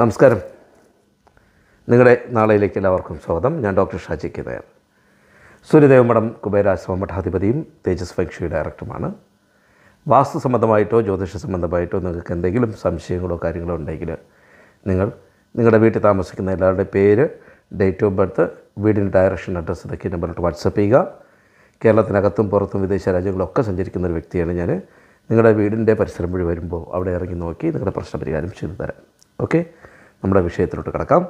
നമസ്കാരം നിങ്ങളുടെ നാളെയിലേക്ക് എല്ലാവർക്കും സ്വാഗതം ഞാൻ ഡോക്ടർ ഷാജി കെ നായർ സൂര്യദേവമഠം കുബേരാശ്രമ മഠാധിപതിയും തേജസ് ഫെങ്ഷി ഡയറക്ടറുമാണ് വാസ്തു സംബന്ധമായിട്ടോ ജ്യോതിഷ സംബന്ധമായിട്ടോ നിങ്ങൾക്ക് എന്തെങ്കിലും സംശയങ്ങളോ കാര്യങ്ങളോ ഉണ്ടെങ്കിൽ നിങ്ങൾ നിങ്ങളുടെ വീട്ടിൽ താമസിക്കുന്ന എല്ലാവരുടെ പേര് ഡേറ്റ് ഓഫ് ബർത്ത് വീടിൻ്റെ ഡയറക്ഷൻ അഡ്രസ്സ് ഇതൊക്കെ നമ്പറിലോട്ട് വാട്സപ്പ് ചെയ്യുക കേരളത്തിനകത്തും പുറത്തും വിദേശ രാജ്യങ്ങളൊക്കെ സഞ്ചരിക്കുന്ന ഒരു വ്യക്തിയാണ് ഞാൻ നിങ്ങളുടെ വീടിൻ്റെ പരിസരം വഴി വരുമ്പോൾ അവിടെ ഇറങ്ങി നോക്കി നിങ്ങളുടെ പ്രശ്ന പരിഹാരം ചെയ്തു തരാം ഓക്കെ നമ്മുടെ വിഷയത്തിലോട്ട് കിടക്കാം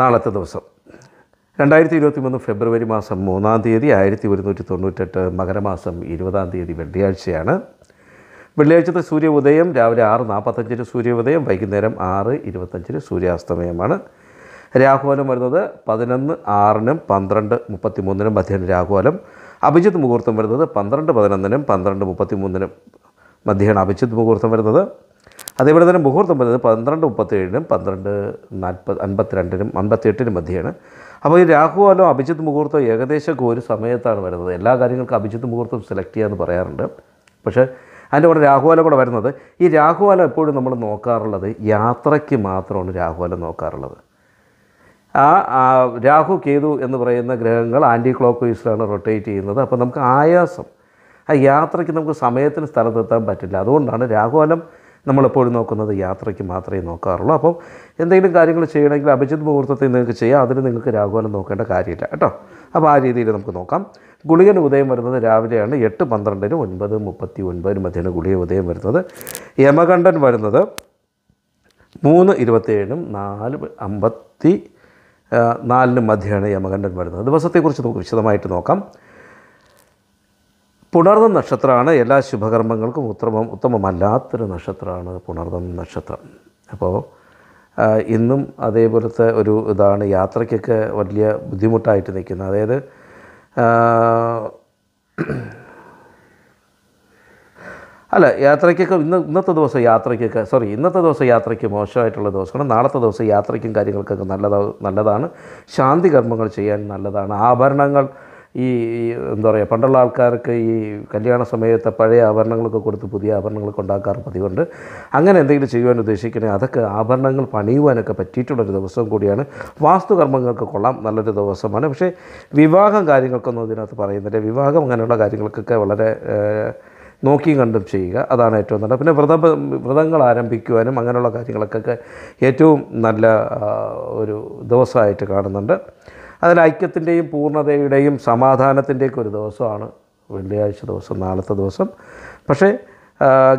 നാളത്തെ ദിവസം രണ്ടായിരത്തി ഇരുപത്തി മൂന്ന് ഫെബ്രുവരി മാസം മൂന്നാം തീയതി ആയിരത്തി ഒരുന്നൂറ്റി തൊണ്ണൂറ്റെട്ട് മകരമാസം ഇരുപതാം തീയതി വെള്ളിയാഴ്ചയാണ് വെള്ളിയാഴ്ചത്തെ സൂര്യ ഉദയം രാവിലെ ആറ് നാൽപ്പത്തഞ്ചിന് സൂര്യ ഉദയം വൈകുന്നേരം ആറ് ഇരുപത്തഞ്ചിന് സൂര്യാസ്തമയമാണ് രാഹുലം വരുന്നത് പതിനൊന്ന് ആറിനും പന്ത്രണ്ട് മുപ്പത്തി മൂന്നിനും മധ്യാഹ്നം രാഹുലം അഭിജിത്ത് മുഹൂർത്തം വരുന്നത് പന്ത്രണ്ട് പതിനൊന്നിനും പന്ത്രണ്ട് മുപ്പത്തി മൂന്നിനും മധ്യാഹ്നം അഭിജിത്ത് മുഹൂർത്തം വരുന്നത് അതേപോലെ തന്നെ മുഹൂർത്തം വരുന്നത് പന്ത്രണ്ട് മുപ്പത്തേഴിനും പന്ത്രണ്ട് നാൽപ്പത് അൻപത്തിരണ്ടിനും അൻപത്തിയെട്ടിനും മധ്യയാണ് അപ്പോൾ ഈ രാഹുവാലോ അഭിജിത്ത് മുഹൂർത്തം ഏകദേശമൊക്കെ ഒരു സമയത്താണ് വരുന്നത് എല്ലാ കാര്യങ്ങൾക്കും അഭിജിത്ത് മുഹൂർത്തം സെലക്ട് ചെയ്യാമെന്ന് പറയാറുണ്ട് പക്ഷേ അതിൻ്റെ കൂടെ രാഹുവാലം കൂടെ വരുന്നത് ഈ രാഹുവാലം എപ്പോഴും നമ്മൾ നോക്കാറുള്ളത് യാത്രയ്ക്ക് മാത്രമാണ് രാഹുവാലം നോക്കാറുള്ളത് ആ രാഹു കേതു എന്ന് പറയുന്ന ഗ്രഹങ്ങൾ ആൻറ്റി ക്ലോക്ക് വൈസിലാണ് റൊട്ടേറ്റ് ചെയ്യുന്നത് അപ്പോൾ നമുക്ക് ആയാസം ആ യാത്രയ്ക്ക് നമുക്ക് സമയത്തിന് സ്ഥലത്തെത്താൻ പറ്റില്ല അതുകൊണ്ടാണ് രാഹുവാലം നമ്മളെപ്പോഴും നോക്കുന്നത് യാത്രയ്ക്ക് മാത്രമേ നോക്കാറുള്ളൂ അപ്പം എന്തെങ്കിലും കാര്യങ്ങൾ ചെയ്യണമെങ്കിൽ അഭിജിത് മുഹൂർത്തത്തിൽ നിങ്ങൾക്ക് ചെയ്യാം അതിന് നിങ്ങൾക്ക് രാഘവനം നോക്കേണ്ട കാര്യമില്ല കേട്ടോ അപ്പോൾ ആ രീതിയിൽ നമുക്ക് നോക്കാം ഗുളികൻ ഉദയം വരുന്നത് രാവിലെയാണ് എട്ട് പന്ത്രണ്ടിന് ഒൻപത് മുപ്പത്തി ഒൻപതിന് മധ്യാണ് ഗുളിക ഉദയം വരുന്നത് യമകണ്ഠൻ വരുന്നത് മൂന്ന് ഇരുപത്തേഴിനും നാല് അമ്പത്തി നാലിനും മധ്യമാണ് യമകണ്ഠൻ വരുന്നത് ദിവസത്തെക്കുറിച്ച് നമുക്ക് വിശദമായിട്ട് നോക്കാം പുണർന്ന നക്ഷത്രമാണ് എല്ലാ ശുഭകർമ്മങ്ങൾക്കും ഉത്തമം ഉത്തമമല്ലാത്തൊരു നക്ഷത്രമാണ് പുണർന്നം നക്ഷത്രം അപ്പോൾ ഇന്നും അതേപോലത്തെ ഒരു ഇതാണ് യാത്രയ്ക്കൊക്കെ വലിയ ബുദ്ധിമുട്ടായിട്ട് നിൽക്കുന്നത് അതായത് അല്ല യാത്രയ്ക്കൊക്കെ ഇന്ന് ഇന്നത്തെ ദിവസം യാത്രയ്ക്കൊക്കെ സോറി ഇന്നത്തെ ദിവസം യാത്രയ്ക്ക് മോശമായിട്ടുള്ള ദിവസമാണ് നാളത്തെ ദിവസം യാത്രയ്ക്കും കാര്യങ്ങൾക്കൊക്കെ നല്ലതാ നല്ലതാണ് ശാന്തി കർമ്മങ്ങൾ ചെയ്യാൻ നല്ലതാണ് ആഭരണങ്ങൾ ഈ എന്താ പറയുക പണ്ടുള്ള ആൾക്കാർക്ക് ഈ കല്യാണ സമയത്തെ പഴയ ആഭരണങ്ങളൊക്കെ കൊടുത്ത് പുതിയ ആഭരണങ്ങളൊക്കെ ഉണ്ടാക്കാറ് പതിവുണ്ട് അങ്ങനെ എന്തെങ്കിലും ചെയ്യുവാൻ ഉദ്ദേശിക്കണേ അതൊക്കെ ആഭരണങ്ങൾ പണിയുവാനൊക്കെ പറ്റിയിട്ടുള്ളൊരു ദിവസം കൂടിയാണ് വാസ്തുകർമ്മങ്ങൾക്ക് കൊള്ളാം നല്ലൊരു ദിവസമാണ് പക്ഷേ വിവാഹം കാര്യങ്ങൾക്കൊന്നും ഇതിനകത്ത് പറയുന്നില്ല വിവാഹം അങ്ങനെയുള്ള കാര്യങ്ങൾക്കൊക്കെ വളരെ നോക്കിയും കണ്ടും ചെയ്യുക അതാണ് ഏറ്റവും നല്ല പിന്നെ വ്രത വ്രതങ്ങൾ ആരംഭിക്കുവാനും അങ്ങനെയുള്ള കാര്യങ്ങൾക്കൊക്കെ ഏറ്റവും നല്ല ഒരു ദിവസമായിട്ട് കാണുന്നുണ്ട് അതിൽ ഐക്യത്തിൻ്റെയും പൂർണ്ണതയുടെയും സമാധാനത്തിൻ്റെയൊക്കെ ഒരു ദിവസമാണ് വെള്ളിയാഴ്ച ദിവസം നാളത്തെ ദിവസം പക്ഷേ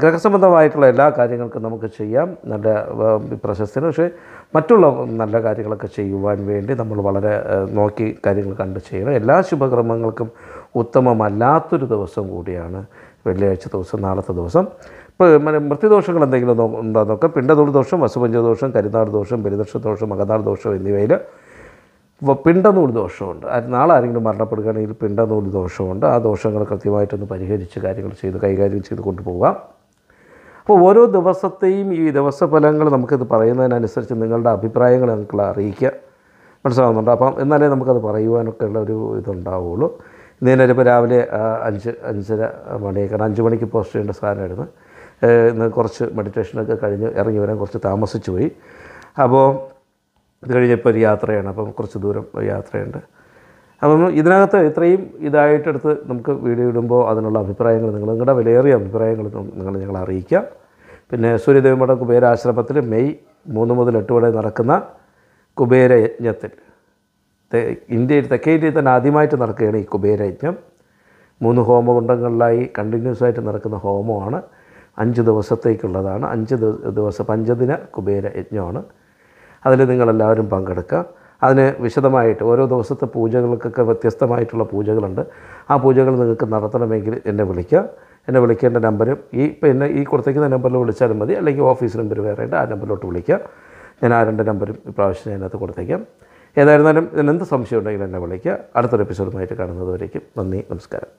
ഗ്രഹസംബന്ധമായിട്ടുള്ള എല്ലാ കാര്യങ്ങൾക്കും നമുക്ക് ചെയ്യാം നല്ല പ്രശസ്തിന് പക്ഷേ മറ്റുള്ള നല്ല കാര്യങ്ങളൊക്കെ ചെയ്യുവാൻ വേണ്ടി നമ്മൾ വളരെ നോക്കി കാര്യങ്ങൾ കണ്ട് ചെയ്യണം എല്ലാ ശുഭകർമ്മങ്ങൾക്കും ഉത്തമമല്ലാത്തൊരു ദിവസം കൂടിയാണ് വെള്ളിയാഴ്ച ദിവസം നാളത്തെ ദിവസം ഇപ്പോൾ മൃത്യുദോഷങ്ങൾ എന്തെങ്കിലും ഉണ്ടോ എന്നൊക്കെ പിണ്ടതൊഴിൽ ദോഷം വസുപഞ്ചദോഷം കരുനാട് ദോഷം ബലിദർശ ദോഷം മകനാട് ദോഷം എന്നിവയിൽ പിണ്ടനൂൽ ദോഷമുണ്ട് നാളെ ആരെങ്കിലും മരണപ്പെടുകയാണെങ്കിൽ പിണ്ടനൂൽ ദോഷമുണ്ട് ആ ദോഷങ്ങൾ കൃത്യമായിട്ടൊന്ന് പരിഹരിച്ച് കാര്യങ്ങൾ ചെയ്ത് കൈകാര്യം ചെയ്ത് കൊണ്ടുപോകാം അപ്പോൾ ഓരോ ദിവസത്തെയും ഈ ദിവസഫലങ്ങൾ നമുക്കിത് പറയുന്നതിനനുസരിച്ച് നിങ്ങളുടെ അഭിപ്രായങ്ങൾ ഞങ്ങൾക്ക് അറിയിക്കുക മനസ്സിലാവുന്നുണ്ട് അപ്പം എന്നാലേ നമുക്കത് പറയുവാനൊക്കെ ഉള്ള ഒരു ഇതുണ്ടാവുകയുള്ളൂ ഇന്നേരം ഇപ്പോൾ രാവിലെ അഞ്ച് അഞ്ചര മണിയൊക്കെയാണ് അഞ്ച് മണിക്ക് പോസ്റ്റ് ചെയ്യേണ്ട സാധനമായിരുന്നു ഇന്ന് കുറച്ച് മെഡിറ്റേഷനൊക്കെ കഴിഞ്ഞ് ഇറങ്ങി വരാൻ കുറച്ച് താമസിച്ചു പോയി അപ്പോൾ ഇത് കഴിഞ്ഞപ്പോൾ ഒരു യാത്രയാണ് അപ്പം കുറച്ച് ദൂരം യാത്രയുണ്ട് അപ്പം ഇതിനകത്ത് ഇത്രയും ഇതായിട്ടെടുത്ത് നമുക്ക് വീഡിയോ ഇടുമ്പോൾ അതിനുള്ള അഭിപ്രായങ്ങൾ നിങ്ങൾ നിങ്ങളുടെ വിലയേറിയ അഭിപ്രായങ്ങൾ നിങ്ങൾ ഞങ്ങൾ അറിയിക്കുക പിന്നെ സൂര്യദേവ കുബേരാശ്രമത്തിൽ കുബേര ആശ്രമത്തിൽ മെയ് മൂന്ന് മുതൽ എട്ട് വരെ നടക്കുന്ന കുബേര യജ്ഞത്തിൽ ഇന്ത്യയിൽ തെക്കേ ഇന്ത്യയിൽ തന്നെ ആദ്യമായിട്ട് നടക്കുകയാണ് ഈ കുബേര യജ്ഞം മൂന്ന് ഹോമകുണ്ടങ്ങളിലായി കണ്ടിന്യൂസ് ആയിട്ട് നടക്കുന്ന ഹോമമാണ് അഞ്ച് ദിവസത്തേക്കുള്ളതാണ് അഞ്ച് ദിവസം പഞ്ചദിന കുബേര യജ്ഞമാണ് അതിൽ നിങ്ങളെല്ലാവരും പങ്കെടുക്കുക അതിന് വിശദമായിട്ട് ഓരോ ദിവസത്തെ പൂജകൾക്കൊക്കെ വ്യത്യസ്തമായിട്ടുള്ള പൂജകളുണ്ട് ആ പൂജകൾ നിങ്ങൾക്ക് നടത്തണമെങ്കിൽ എന്നെ വിളിക്കുക എന്നെ വിളിക്കേണ്ട നമ്പരും ഈ പിന്നെ ഈ കൊടുത്തേക്കുന്ന നമ്പറിൽ വിളിച്ചാലും മതി അല്ലെങ്കിൽ ഓഫീസ് നമ്പർ വേറെ ഉണ്ട് ആ നമ്പറിലോട്ട് വിളിക്കുക ഞാൻ ആ രണ്ട് നമ്പരും ഇപ്രാവശ്യം അതിനകത്ത് കൊടുത്തേക്കാം ഏതായിരുന്നാലും ഇതിനെന്ത് സംശയം ഉണ്ടെങ്കിലും എന്നെ വിളിക്കുക അടുത്തൊരു എപ്പിസോഡുമായിട്ട് കാണുന്നതുവരേക്കും നന്ദി നമസ്കാരം